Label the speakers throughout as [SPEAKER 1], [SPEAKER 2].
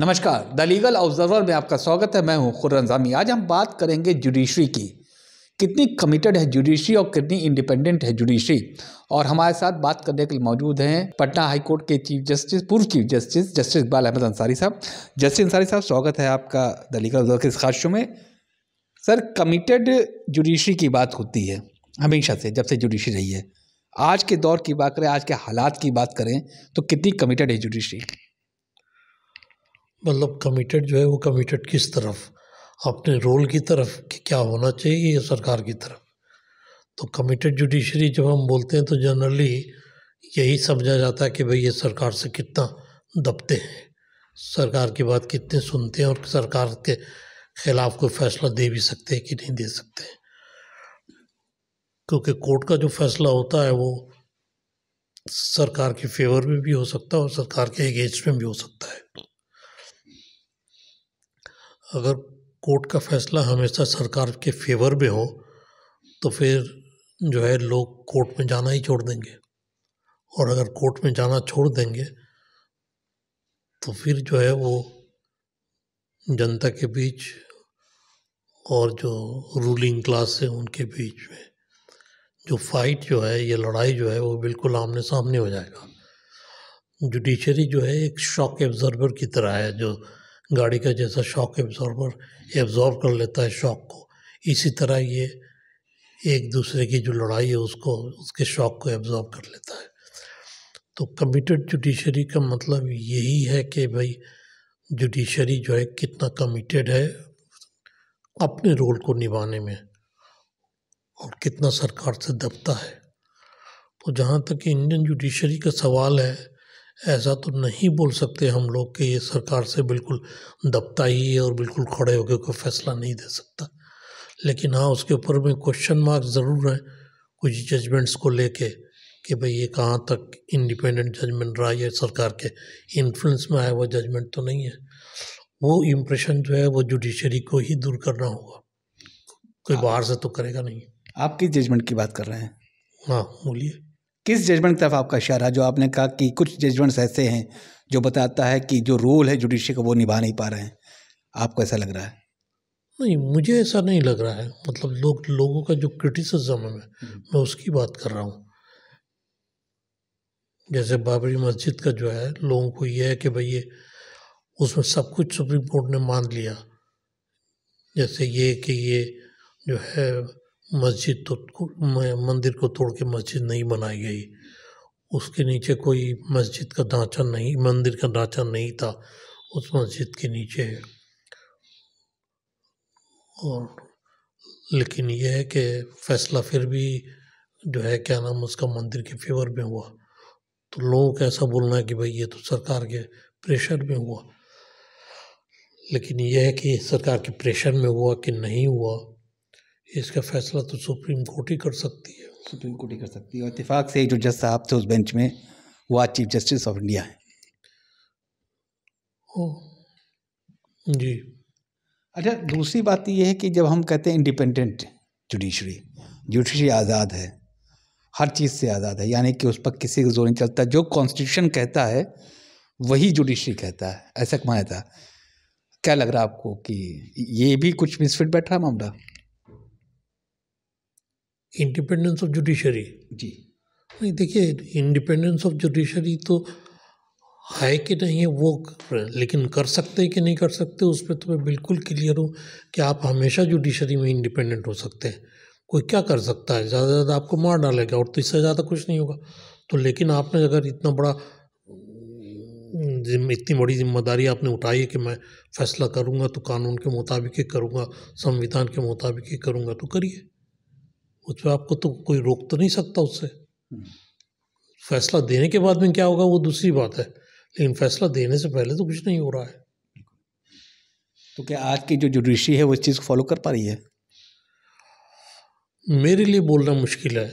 [SPEAKER 1] नमस्कार the legal observer में आपका स्वागत है मैं हूं खुर्रन जामी आज हम बात करेंगे जुडिशरी की कितनी कमिटेड है जुडिशरी और कितनी इंडिपेंडेंट है जुडिशरी और हमारे साथ बात करने के लिए मौजूद हैं पटना हाई कोर्ट के चीफ जस्टिस पूर्व chief justice justice Iqbal Ahmad Ansari साहब जस्टिस अंसारी साहब स्वागत है आपका द लीगल ऑब्जर्वर के इस खास शो में सर कमिटेड जुडिशरी की बात होती है हमेशा से जब से जुडिशरी रही है आज के दौर की बात करें आज के हालात की बात करें तो कितनी कमिटेड है जुडिशरी
[SPEAKER 2] मतलब कमिटेड जो है वो कमिटेड किस तरफ अपने रोल की तरफ कि क्या होना चाहिए या सरकार की तरफ तो कमिटेड जुडिशरी जब हम बोलते हैं तो जनरली यही समझा जाता है कि भाई ये सरकार से कितना दबते हैं सरकार की बात कितने सुनते हैं और सरकार के खिलाफ कोई फैसला दे भी सकते हैं कि नहीं दे सकते क्योंकि कोर्ट का जो फैसला होता है वो सरकार के फेवर में भी हो सकता है और सरकार के अगेंस्ट में भी हो सकता है अगर कोर्ट का फैसला हमेशा सरकार के फेवर में हो तो फिर जो है लोग कोर्ट में जाना ही छोड़ देंगे और अगर कोर्ट में जाना छोड़ देंगे तो फिर जो है वो जनता के बीच और जो रूलिंग क्लास है उनके बीच में जो फाइट जो है ये लड़ाई जो है वो बिल्कुल आमने सामने हो जाएगा जुडिशरी जो है एक शॉक एब्जर्वर की तरह है जो गाड़ी का जैसा शॉक एब्जॉर्बर एब्जॉर्व कर लेता है शॉक को इसी तरह ये एक दूसरे की जो लड़ाई है उसको उसके शॉक को एब्जॉर्व कर लेता है तो कमिटेड जुडिशरी का मतलब यही है कि भाई जुडिशरी जो है कितना कमिटेड है अपने रोल को निभाने में और कितना सरकार से दबता है तो जहाँ तक इंडियन जुडिशरी का सवाल है ऐसा तो नहीं बोल सकते हम लोग कि ये सरकार से बिल्कुल दबता ही है और बिल्कुल खड़े होकर कोई फैसला नहीं दे सकता लेकिन हाँ उसके ऊपर में क्वेश्चन मार्क ज़रूर हैं कुछ जजमेंट्स को लेके कि भाई ये कहाँ तक इंडिपेंडेंट जजमेंट रहा है सरकार के इन्फ्लुएंस में आया हुआ जजमेंट तो नहीं है वो इम्प्रेशन जो है वो जुडिशरी को ही दूर करना होगा कोई बाहर से तो करेगा नहीं
[SPEAKER 1] आपकी जजमेंट की बात कर रहे हैं
[SPEAKER 2] हाँ बोलिए
[SPEAKER 1] किस जजमेंट की तरफ आपका इशारा जो आपने कहा कि कुछ जजमेंट्स ऐसे हैं जो बताता है कि जो रोल है जुडिशरी का वो निभा नहीं पा रहे हैं आपको ऐसा लग रहा है
[SPEAKER 2] नहीं मुझे ऐसा नहीं लग रहा है मतलब लोग लोगों का जो क्रिटिसिज्म है हम्म। मैं उसकी बात कर रहा हूँ जैसे बाबरी मस्जिद का जो है लोगों को यह है कि भाई ये उसमें सब कुछ सुप्रीम कोर्ट ने मान लिया जैसे ये कि ये जो है मस्जिद तो मंदिर को तोड़ के मस्जिद नहीं बनाई गई उसके नीचे कोई मस्जिद का ढांचा नहीं मंदिर का ढांचा नहीं था उस मस्जिद के नीचे और लेकिन यह है कि फैसला फिर भी जो है क्या नाम उसका मंदिर के फेवर में हुआ तो लोगों को ऐसा बोलना है कि भाई ये तो सरकार के प्रेशर में हुआ लेकिन यह है कि सरकार के प्रेशर में हुआ कि नहीं हुआ इसका फैसला तो सुप्रीम कोर्ट ही कर सकती है सुप्रीम कोर्ट ही कर सकती
[SPEAKER 1] है इतफाक़ से जो जज साहब थे उस बेंच में वो आज चीफ जस्टिस ऑफ इंडिया हैं ओ जी अच्छा दूसरी बात यह है कि जब हम कहते हैं इंडिपेंडेंट जुडिशरी जुडिशरी आज़ाद है हर चीज़ से आज़ाद है यानी कि उस पर किसी का जोर नहीं चलता जो कॉन्स्टिट्यूशन कहता है वही जुडिशरी कहता है ऐसा मान्यता क्या लग रहा है आपको कि ये भी कुछ मिसफिट बैठ है मामला
[SPEAKER 2] इंडिपेंडेंस ऑफ जुडिशरी जी नहीं देखिए इंडिपेंडेंस ऑफ जुडिशरी तो है कि नहीं है वो लेकिन कर सकते कि नहीं कर सकते उस पर तो मैं बिल्कुल क्लियर हूँ कि आप हमेशा जुडिशरी में इंडिपेंडेंट हो सकते हैं कोई क्या कर सकता है ज़्यादा से ज़्यादा आपको मार डालेगा और तो इससे ज़्यादा कुछ नहीं होगा तो लेकिन आपने अगर इतना बड़ा इतनी बड़ी जिम्मेदारी आपने उठाई है कि मैं फैसला करूँगा तो कानून के मुताबिक ही करूँगा संविधान के मुताबिक ही करूँगा तो करिए उसमें आपको तो कोई रोक तो नहीं सकता उससे हम्म। फैसला देने के बाद में क्या होगा वो दूसरी बात है लेकिन फैसला देने से पहले तो कुछ नहीं हो रहा है
[SPEAKER 1] तो क्या आज की जो जुडिशरी है वो इस चीज़ को फॉलो कर पा रही है
[SPEAKER 2] मेरे लिए बोलना मुश्किल है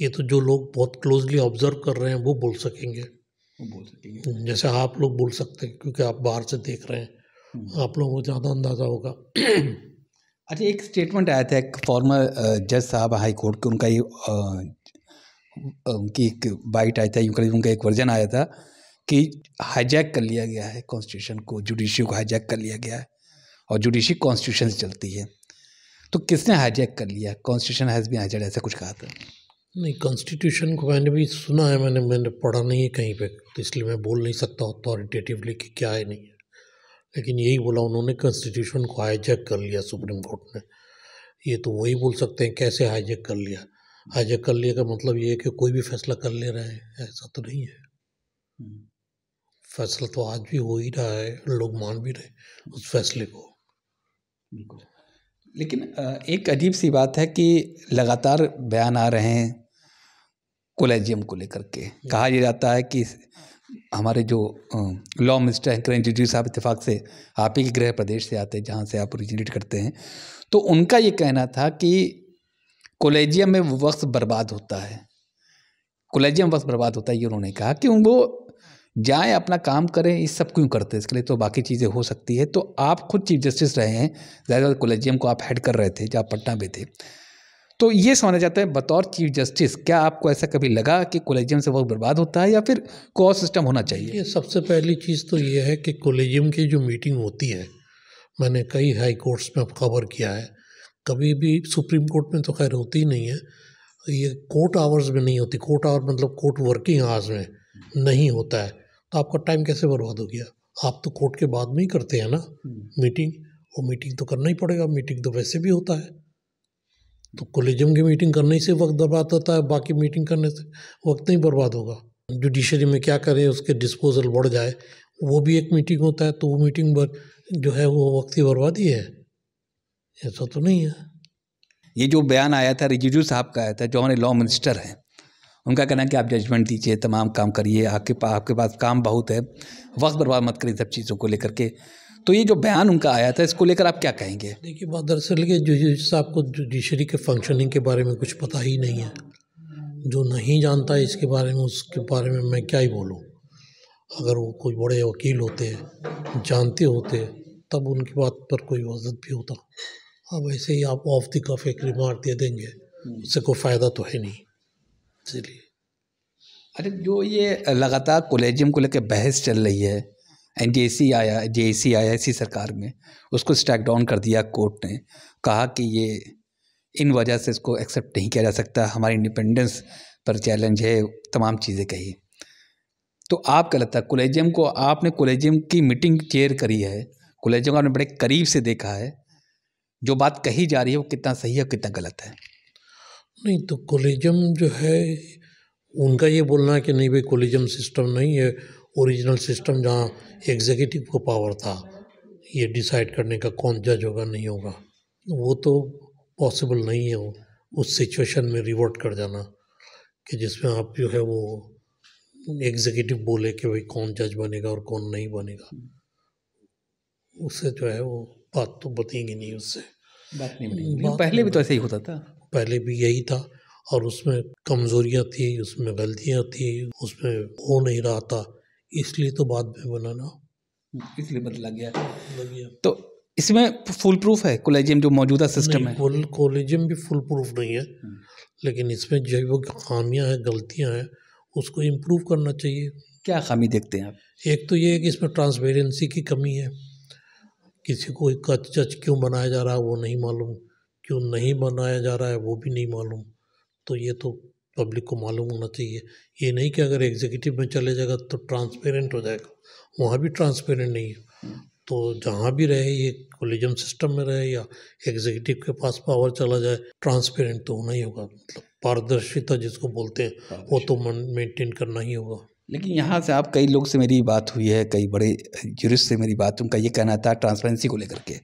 [SPEAKER 2] ये तो जो लोग बहुत क्लोजली ऑब्जर्व कर रहे हैं वो बोल सकेंगे वो बोल सकेंगे जैसे आप लोग बोल सकते हैं क्योंकि आप बाहर से देख रहे हैं हम्म। आप लोगों को ज़्यादा अंदाज़ा होगा
[SPEAKER 1] अच्छा एक स्टेटमेंट आया था एक फॉर्मर जज साहब हाई कोर्ट के उनका ये उनकी एक बाइट आया था यूँ उनका एक वर्जन आया था कि हाईजैक कर लिया गया है कॉन्स्टिट्यूशन को जुडिशरी को हाईजैक कर लिया गया है और जुडिशरी कॉन्स्टिट्यूशन से चलती है तो किसने हाईजैक कर लिया कॉन्स्टिट्यूशन हैज़ बीन हाईजैक ऐसा कुछ कहा था नहीं कॉन्स्टिट्यूशन को मैंने
[SPEAKER 2] भी सुना है मैंने मैंने पढ़ा नहीं है कहीं पर तो इसलिए मैं बोल नहीं सकता ऑथोरिटेटिवली कि क्या है नहीं लेकिन यही बोला उन्होंने कॉन्स्टिट्यूशन को हाईजैक कर लिया सुप्रीम कोर्ट ने ये तो वही बोल सकते हैं कैसे हाईजैक कर लिया हाईजैक कर लिया का मतलब ये है कि कोई भी फैसला कर ले रहा है ऐसा तो नहीं है हम्म। फैसला तो आज भी हो ही रहा है लोग मान भी रहे उस फैसले को
[SPEAKER 1] लेकिन एक अजीब सी बात है कि लगातार बयान आ रहे हैं कोलेजियम को लेकर के हम्म। कहा जाता है कि हमारे जो लॉ मिनिस्टर हैं किरण रिजिजू साहब इतफाक़ से आप ही गृह प्रदेश से आते हैं जहाँ से आप ओरिजिनेट करते हैं तो उनका ये कहना था कि कोलेजियम में वक्त बर्बाद होता है कोलेजियम वक्त बर्बाद होता है ये उन्होंने कहा कि वो जाएं अपना काम करें इस सब क्यों करते हैं इसके लिए तो बाकी चीज़ें हो सकती है तो आप खुद चीफ जस्टिस रहे हैं ज़्यादा कोलेजियम को आप हेड कर रहे थे जब आप पटना में थे तो ये समझा जाता है बतौर चीफ जस्टिस क्या आपको ऐसा कभी लगा कि कोलेजियम से वक्त बर्बाद होता है या फिर और सिस्टम होना चाहिए
[SPEAKER 2] ये सबसे पहली चीज़ तो ये है कि कोलेजियम की जो मीटिंग होती है मैंने कई हाई कोर्ट्स में कवर किया है कभी भी सुप्रीम कोर्ट में तो खैर होती ही नहीं है ये कोर्ट आवर्स में नहीं होती कोर्ट आवर मतलब कोर्ट वर्किंग आवर्स में नहीं होता है तो आपका टाइम कैसे बर्बाद हो गया आप तो कोर्ट के बाद में ही करते हैं ना हम्म। मीटिंग और मीटिंग तो करना ही पड़ेगा मीटिंग तो वैसे भी होता है तो कॉलेजियम की मीटिंग करने से वक्त बर्बाद होता है बाकी मीटिंग करने से वक्त नहीं बर्बाद होगा जुडिशरी में क्या करें उसके डिस्पोजल बढ़ जाए वो भी एक मीटिंग होता है तो वो मीटिंग बर, जो है वो वक्त ही बर्बाद ही है ऐसा तो नहीं है
[SPEAKER 1] ये जो बयान आया था रिजिजू साहब का आया था जो हमारे लॉ मिनिस्टर हैं उनका कहना है कि आप जजमेंट दीजिए तमाम काम करिए आपके पास आपके पास काम बहुत है वक्त बर्बाद मत करिए सब चीज़ों को लेकर के तो ये जो बयान उनका आया था इसको लेकर आप क्या कहेंगे
[SPEAKER 2] देखिए बात दरअसल ये जज साहब को जुडिशरी के फंक्शनिंग के बारे में कुछ पता ही नहीं है जो नहीं जानता इसके बारे में उसके बारे में मैं क्या ही बोलूँ अगर वो कोई बड़े वकील होते जानते होते तब उनकी बात पर कोई वजत भी होता अब ऐसे ही आप ऑफ द कफ एक रिमार्क दे देंगे उससे कोई फ़ायदा तो है नहीं इसलिए
[SPEAKER 1] अरे जो ये लगातार कोलेजियम को लेकर बहस चल रही है एन सी आया जे ए सी आया इसी सरकार में उसको स्ट्राइक डाउन कर दिया कोर्ट ने कहा कि ये इन वजह से इसको एक्सेप्ट नहीं किया जा सकता हमारी इंडिपेंडेंस पर चैलेंज है तमाम चीज़ें कही तो आप क्या लगता है कोलेजियम को आपने कोलेजियम की मीटिंग चेयर करी है कोलेजियम को आपने बड़े करीब से देखा है जो बात कही जा रही है वो कितना सही है कितना गलत है
[SPEAKER 2] नहीं तो कोलेजियम जो है उनका ये बोलना है कि नहीं भाई कोलिजम सिस्टम नहीं है ओरिजिनल सिस्टम जहाँ एग्जीक्यूटिव को पावर था ये डिसाइड करने का कौन जज होगा नहीं होगा वो तो पॉसिबल नहीं है उस सिचुएशन में रिवर्ट कर जाना कि जिसमें आप जो है वो एग्जीक्यूटिव बोले कि भाई कौन जज बनेगा और कौन नहीं बनेगा उससे जो है वो बात तो बतेंगे नहीं उससे बात नहीं, नहीं पहले भी तो ऐसे ही होता था पहले भी यही था और उसमें कमज़ोरियाँ थी उसमें गलतियाँ थी उसमें हो नहीं रहा था इसलिए तो बाद में बनाना इसलिए बदला गया
[SPEAKER 1] तो इसमें फुल प्रूफ है कोलेजियम जो मौजूदा सिस्टम है फुल
[SPEAKER 2] कोलेजियम भी फुल प्रूफ नहीं है हाँ। लेकिन इसमें जो वो खामियां हैं गलतियां हैं उसको इम्प्रूव करना चाहिए
[SPEAKER 1] क्या खामी देखते हैं
[SPEAKER 2] आप एक तो ये है कि इसमें ट्रांसपेरेंसी की कमी है किसी को कच चच क्यों बनाया जा रहा है वो नहीं मालूम क्यों नहीं बनाया जा रहा है वो भी नहीं मालूम तो ये तो पब्लिक को मालूम होना चाहिए ये नहीं कि अगर एग्जीक्यूटिव में चले जाएगा तो ट्रांसपेरेंट हो जाएगा वहाँ भी ट्रांसपेरेंट नहीं है तो जहाँ भी रहे ये कोलिजम सिस्टम में रहे या एग्जीक्यूटिव के पास पावर चला जाए ट्रांसपेरेंट तो होना ही होगा मतलब पारदर्शिता जिसको बोलते हैं वो तो मेंटेन करना ही होगा
[SPEAKER 1] लेकिन यहाँ से आप कई लोग से मेरी बात हुई है कई बड़े जुरिस्ट से मेरी बात उनका ये कहना था ट्रांसपेरेंसी को लेकर के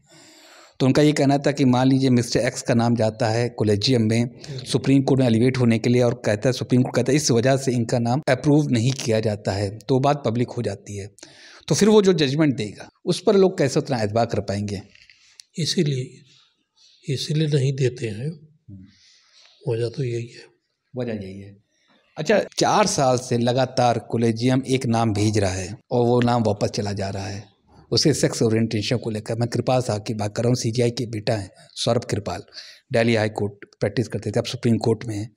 [SPEAKER 1] तो उनका ये कहना था कि मान लीजिए मिस्टर एक्स का नाम जाता है कोलेजियम में सुप्रीम कोर्ट में एलिवेट होने के लिए और कहता है सुप्रीम कोर्ट कहता है इस वजह से इनका नाम अप्रूव नहीं किया जाता है तो बात पब्लिक हो जाती है तो फिर वो जो जजमेंट देगा उस पर लोग कैसे उतना एतबा कर पाएंगे इसीलिए इसीलिए नहीं
[SPEAKER 2] देते हैं वजह तो यही है वजह यही है
[SPEAKER 1] अच्छा चार साल से लगातार कोलेजियम एक नाम भेज रहा है और वो नाम वापस चला जा रहा है उसे सेक्स ओरिएंटेशन को लेकर मैं कृपाल साहब की बात कर रहा हूँ सीजीआई के बेटा हैं Saurabh Kirpal Delhi high court practice करते थे अब सुप्रीम कोर्ट में हैं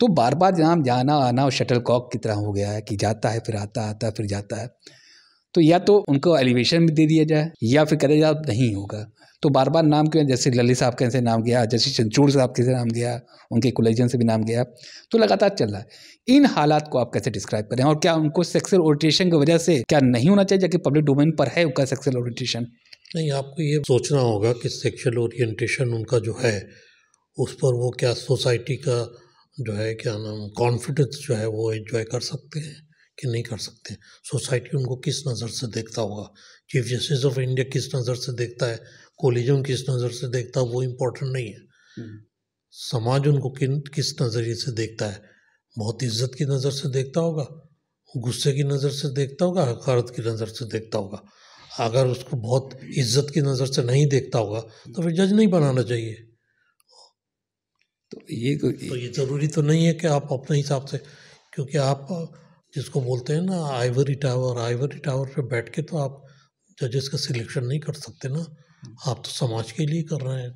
[SPEAKER 1] तो बार बार जहाँ जाना आना और शटल कॉक की तरह हो गया है कि जाता है फिर आता आता फिर जाता है तो या तो उनको एलिवेशन भी दे दिया जाए या फिर करें जाए नहीं होगा तो बार बार नाम क्यों जैसे ललित साहब के से नाम गया जैसे चंचूड़ साहब के से नाम गया उनके कुलजन से भी नाम गया तो लगातार चल रहा है इन हालात को आप कैसे डिस्क्राइब करें और क्या उनको सेक्सुअल ओरिएशन की वजह से क्या नहीं होना चाहिए जबकि पब्लिक डोमेन पर है उनका सेक्सुअल ओरिएशन
[SPEAKER 2] नहीं आपको ये सोचना होगा कि सेक्सुअल ओरिएंटेशन उनका जो है उस पर वो क्या सोसाइटी का जो है क्या नाम कॉन्फिडेंस जो है वो एंजॉय कर सकते हैं कि नहीं कर सकते सोसाइटी उनको किस नज़र से देखता होगा चीफ जस्टिस ऑफ इंडिया किस नज़र से देखता है कॉलेजों किस नज़र से देखता है वो इम्पोर्टेंट नहीं है हम्म। समाज उनको किन किस नज़रिए से देखता है बहुत इज्जत की नज़र से देखता होगा गुस्से की नज़र से देखता होगा हकारत की नज़र से देखता होगा अगर उसको बहुत इज्जत की नज़र से नहीं देखता होगा तो फिर जज नहीं बनाना चाहिए तो ये तो, तो ये ज़रूरी तो नहीं है कि आप अपने हिसाब से क्योंकि आप जिसको बोलते हैं ना आइवरी टावर आइवरी टावर पे बैठ के तो आप जजेस का सिलेक्शन नहीं कर सकते ना आप तो समाज के लिए कर रहे हैं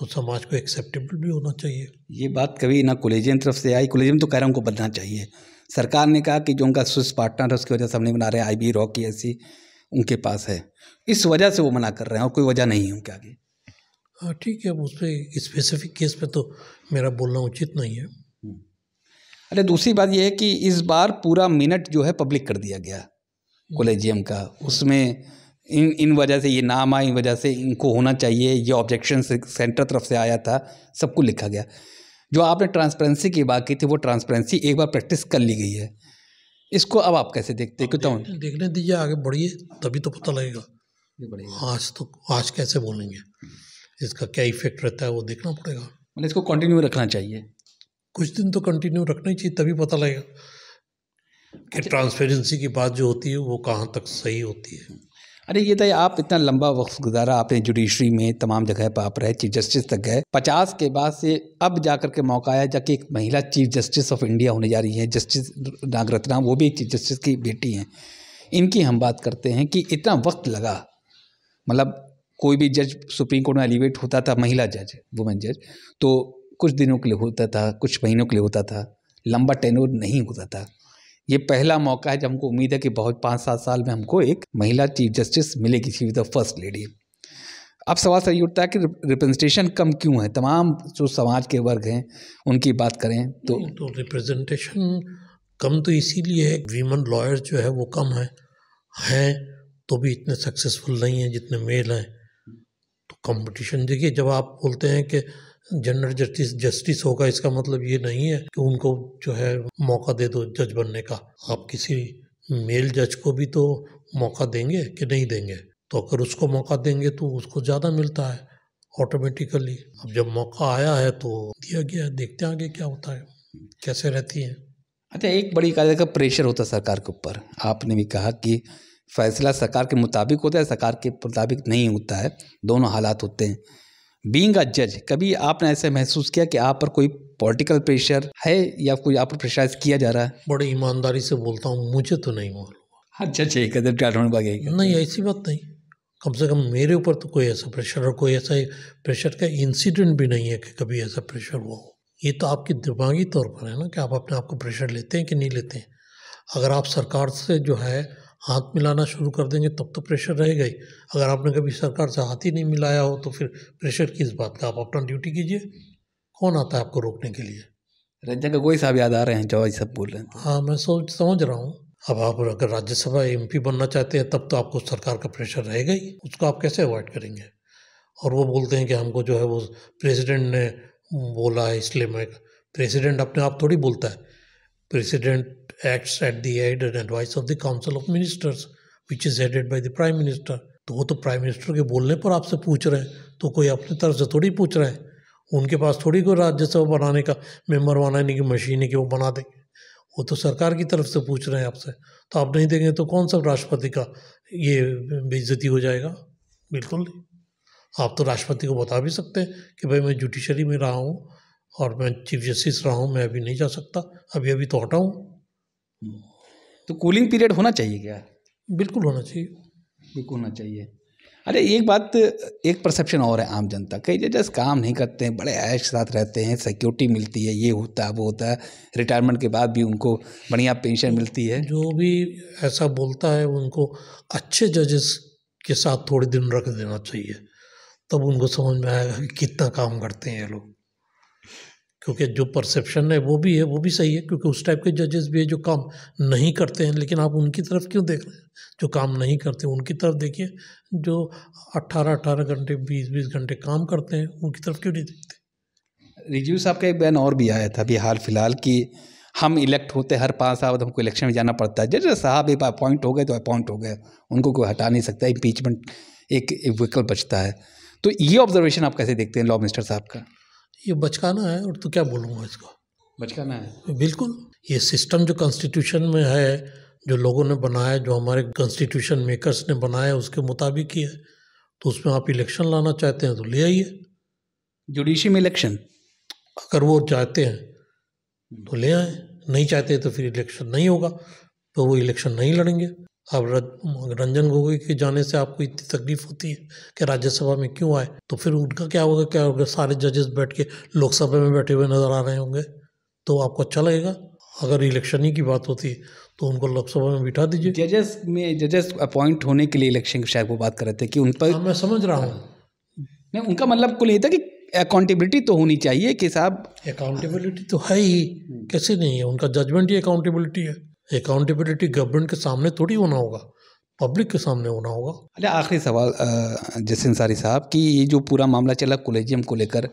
[SPEAKER 2] तो समाज को एक्सेप्टेबल भी होना चाहिए
[SPEAKER 1] ये बात कभी ना कॉलेजियन तरफ से आई कॉलेजियन तो कह रहा हूँ उनको बनना चाहिए सरकार ने कहा कि जो उनका स्विस पार्टनर है उसकी वजह से हम नहीं बना रहे आई बी रॉक की ऐसी उनके पास है इस वजह से वो मना कर रहे हैं और कोई वजह नहीं है उनके आगे
[SPEAKER 2] हाँ ठीक है अब उस पर स्पेसिफिक केस पे तो मेरा बोलना उचित नहीं है हम्म।
[SPEAKER 1] अरे दूसरी बात यह है कि इस बार पूरा मिनट जो है पब्लिक कर दिया गया कोलेजियम का उसमें इन इन वजह से ये नाम आए इन वजह से इनको होना चाहिए ये ऑब्जेक्शन सेंटर तरफ से आया था सब कुछ लिखा गया जो आपने ट्रांसपेरेंसी की बात की थी वो ट्रांसपेरेंसी एक बार प्रैक्टिस कर ली गई है इसको अब आप कैसे देखते हैं क्यों तो-
[SPEAKER 2] देखने दीजिए आगे बढ़िए तभी तो पता लगेगा आज तो आज कैसे बोलेंगे इसका क्या इफेक्ट रहता है वो देखना पड़ेगा मतलब इसको कंटिन्यू रखना चाहिए कुछ दिन तो कंटिन्यू रखना ही चाहिए तभी पता लगेगा कि ट्रांसपेरेंसी अच्छा। की बात जो होती है वो कहाँ तक सही होती है
[SPEAKER 1] अरे ये तो आप इतना लंबा वक्त गुजारा आपने जुडिशरी में तमाम जगह पर आप रहे चीफ जस्टिस तक गए पचास के बाद से अब जाकर के मौका आया जाके एक महिला चीफ जस्टिस ऑफ इंडिया होने जा रही है जस्टिस नागरत्ना वो भी एक चीफ जस्टिस की बेटी हैं इनकी हम बात करते हैं कि इतना वक्त लगा मतलब कोई भी जज सुप्रीम कोर्ट में एलिवेट होता था महिला जज वुमेन जज तो कुछ दिनों के लिए होता था कुछ महीनों के लिए होता था लंबा टेनोर नहीं होता था ये पहला मौका है जब हमको उम्मीद है कि बहुत पाँच सात साल में हमको एक महिला चीफ जस्टिस मिलेगी शी द फर्स्ट लेडी अब सवाल सही उठता है कि रिप्रेजेंटेशन कम क्यों है तमाम जो समाज के वर्ग हैं उनकी बात करें तो
[SPEAKER 2] तो रिप्रेजेंटेशन कम तो इसीलिए है वीमन लॉयर्स जो है वो कम है हैं तो भी इतने सक्सेसफुल नहीं हैं जितने मेल हैं तो कंपटीशन देखिए जब आप बोलते हैं कि जनरल जस्टिस जस्टिस होगा इसका मतलब ये नहीं है कि उनको जो है मौका दे दो जज बनने का आप किसी मेल जज को भी तो मौका देंगे कि नहीं देंगे तो अगर उसको मौका देंगे तो उसको ज़्यादा मिलता है ऑटोमेटिकली अब जब मौका आया है तो दिया गया है देखते हैं आगे क्या होता है कैसे रहती है
[SPEAKER 1] अच्छा एक बड़ी कार्य का प्रेशर होता है सरकार के ऊपर आपने भी कहा कि फैसला सरकार के मुताबिक होता है सरकार के मुताबिक नहीं होता है दोनों हालात होते हैं बींग अ जज कभी आपने ऐसे महसूस किया कि आप पर कोई पॉलिटिकल प्रेशर है या कोई आप पर प्रेशराइज किया जा रहा है
[SPEAKER 2] बड़ी ईमानदारी से बोलता हूँ मुझे तो नहीं
[SPEAKER 1] मालूम अच्छा अच्छा एक
[SPEAKER 2] नहीं ऐसी बात नहीं कम से कम मेरे ऊपर तो कोई ऐसा प्रेशर और कोई ऐसा प्रेशर का इंसिडेंट भी नहीं है कि कभी ऐसा प्रेशर हुआ हो ये तो आपकी दिमागी तौर पर है ना कि आप अपने आप को प्रेशर लेते हैं कि नहीं लेते हैं अगर आप सरकार से जो है हाथ मिलाना शुरू कर देंगे तब तो प्रेशर रहेगा ही अगर आपने कभी सरकार से हाथ ही नहीं मिलाया हो तो फिर प्रेशर किस बात का आप अपना ड्यूटी कीजिए कौन आता है आपको रोकने के लिए
[SPEAKER 1] रंजन कोई साहब याद आ रहे हैं जो सब बोल रहे हैं
[SPEAKER 2] हाँ मैं सोच समझ रहा हूँ अब आप अगर राज्यसभा एम बनना चाहते हैं तब तो आपको सरकार का प्रेशर रहेगा ही उसको आप कैसे अवॉइड करेंगे और वो बोलते हैं कि हमको जो है वो प्रेसिडेंट ने बोला है इसलिए मैं प्रेसिडेंट अपने आप थोड़ी बोलता है President acts at the head and advice of the Council of Ministers, which is headed by the Prime Minister. तो वो तो प्राइम मिनिस्टर के बोलने पर आपसे पूछ रहे हैं तो कोई अपनी तरफ से थोड़ी पूछ रहे हैं उनके पास थोड़ी कोई राज्यसभा बनाने का मेंबर बनाने की मशीन है कि वो बना देंगे वो तो सरकार की तरफ से पूछ रहे हैं आपसे तो आप नहीं देंगे तो कौन सा राष्ट्रपति का ये बेइज्जती हो जाएगा बिल्कुल नहीं आप तो राष्ट्रपति को बता भी सकते हैं कि भाई मैं जुडिशरी में रहा हूँ और मैं चीफ जस्टिस रहा हूँ मैं अभी नहीं जा सकता अभी अभी तो हटा
[SPEAKER 1] हूँ तो कूलिंग पीरियड होना चाहिए क्या
[SPEAKER 2] बिल्कुल होना चाहिए
[SPEAKER 1] बिल्कुल होना चाहिए अरे एक बात एक परसेप्शन और है आम जनता कई जज काम नहीं करते हैं बड़े ऐश के साथ रहते हैं सिक्योरिटी मिलती है ये होता है वो होता है रिटायरमेंट के बाद भी उनको बढ़िया पेंशन मिलती है
[SPEAKER 2] जो भी ऐसा बोलता है उनको अच्छे जजेस के साथ थोड़े दिन रख देना चाहिए तब उनको समझ में आएगा कि कितना काम करते हैं ये लोग क्योंकि जो परसेप्शन है वो भी है वो भी सही है क्योंकि उस टाइप के जजेस भी है जो काम नहीं करते हैं लेकिन आप उनकी तरफ क्यों देख रहे हैं जो काम नहीं करते उनकी तरफ देखिए जो 18-18 घंटे 20-20 घंटे काम करते हैं उनकी तरफ क्यों नहीं
[SPEAKER 1] देखते रिजू साहब का एक बयान और भी आया था अभी हाल फिलहाल कि हम इलेक्ट होते हर पाँच साल बाद हमको इलेक्शन में जाना पड़ता है जज साहब एक अपॉइंट हो गए तो अपॉइंट हो गए उनको कोई हटा नहीं सकता इम्पीचमेंट एक विकल्प बचता है तो ये ऑब्जर्वेशन आप कैसे देखते हैं लॉ मिनिस्टर साहब का
[SPEAKER 2] ये बचकाना है और तो क्या बोलूँगा इसको बचकाना है बिल्कुल ये सिस्टम जो कॉन्स्टिट्यूशन में है जो लोगों ने बनाया जो हमारे कॉन्स्टिट्यूशन मेकर्स ने बनाया उसके मुताबिक ही है तो उसमें आप इलेक्शन लाना चाहते हैं तो ले आइए में इलेक्शन अगर वो चाहते हैं तो ले आए नहीं चाहते तो फिर इलेक्शन नहीं होगा तो वो इलेक्शन नहीं लड़ेंगे अब रंजन गोगोई के जाने से आपको इतनी तकलीफ होती है कि राज्यसभा में क्यों आए तो फिर उनका क्या होगा क्या होगा सारे जजेस बैठ के लोकसभा में बैठे हुए नजर आ रहे होंगे तो आपको अच्छा लगेगा अगर इलेक्शन
[SPEAKER 1] ही की बात होती है तो उनको लोकसभा में बिठा दीजिए जजेस में जजेस अपॉइंट होने के लिए इलेक्शन की शायद वो बात कर रहे थे कि उन पर हाँ, मैं समझ रहा हूँ नहीं उनका मतलब कुल ये था कि अकाउंटेबिलिटी तो होनी चाहिए कि साहब अकाउंटेबिलिटी तो है ही हम्म। कैसे नहीं है उनका जजमेंट ही
[SPEAKER 2] अकाउंटेबिलिटी है अकाउंटेबिलिटी गवर्नमेंट के सामने थोड़ी होना होगा पब्लिक के सामने होना होगा
[SPEAKER 1] अरे अच्छा, आखिरी सवाल जस अंसारी साहब कि ये जो पूरा मामला चला कोलेजियम को लेकर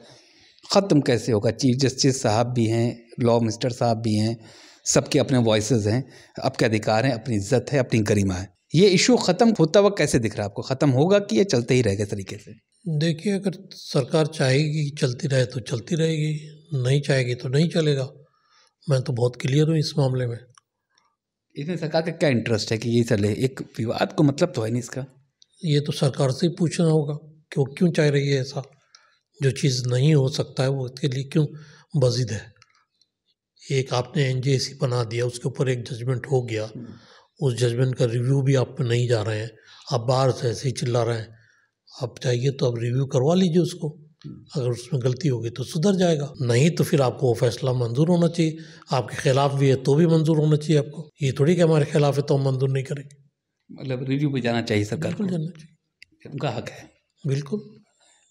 [SPEAKER 1] ख़त्म कैसे होगा चीफ जस्टिस साहब भी हैं लॉ मिनिस्टर साहब भी हैं सबके अपने वॉइस हैं आपके अधिकार हैं अपनी इज्जत है अपनी गरिमा है ये इशू ख़त्म होता हुआ कैसे दिख रहा है आपको ख़त्म होगा कि ये चलते ही रहेगा तरीके से
[SPEAKER 2] देखिए अगर सरकार चाहेगी चलती रहे तो चलती रहेगी नहीं चाहेगी तो नहीं चलेगा मैं तो बहुत क्लियर हूँ इस
[SPEAKER 1] मामले में इसमें सरकार का क्या इंटरेस्ट है कि ये चले एक विवाद को मतलब तो है नहीं इसका
[SPEAKER 2] ये तो सरकार से ही पूछना होगा क्यों क्यों चाह रही है ऐसा जो चीज़ नहीं हो सकता है वो इसके लिए क्यों बजिद है एक आपने एन बना दिया उसके ऊपर एक जजमेंट हो गया उस जजमेंट का रिव्यू भी आप नहीं जा रहे हैं आप बाहर से ऐसे ही चिल्ला रहे हैं आप चाहिए तो आप रिव्यू करवा लीजिए उसको अगर उसमें गलती होगी तो सुधर जाएगा नहीं तो फिर आपको वो फैसला मंजूर होना चाहिए आपके खिलाफ भी है तो भी मंजूर होना चाहिए आपको ये थोड़ी कि हमारे खिलाफ है तो हम मंजूर नहीं करेंगे
[SPEAKER 1] मतलब रिव्यू पे जाना चाहिए सरकार को जाना चाहिए उनका हक है बिल्कुल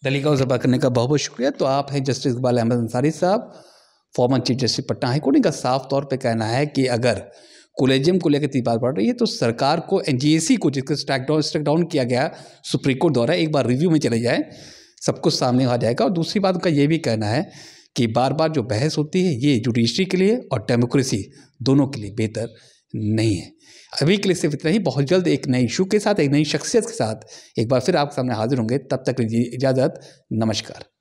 [SPEAKER 1] दिल्ली का सभा करने का बहुत बहुत शुक्रिया तो आप हैं जस्टिस इकबाल अहमद अंसारी साहब former chief justice Patna high court इनका साफ तौर पर कहना है कि अगर कोलेजियम को लेकर तीपाल पड़ रही है तो सरकार को एन को जिसको स्ट्रैक डाउन स्ट्रैक डाउन किया गया सुप्रीम कोर्ट द्वारा एक बार रिव्यू में चले जाए सब कुछ सामने आ जाएगा और दूसरी बात उनका ये भी कहना है कि बार बार जो बहस होती है ये जुडिशरी के लिए और डेमोक्रेसी दोनों के लिए बेहतर नहीं है अभी के लिए सिर्फ इतना ही बहुत जल्द एक नए इशू के साथ एक नई शख्सियत के साथ एक बार फिर आपके सामने हाजिर होंगे तब तक लीजिए इजाज़त नमस्कार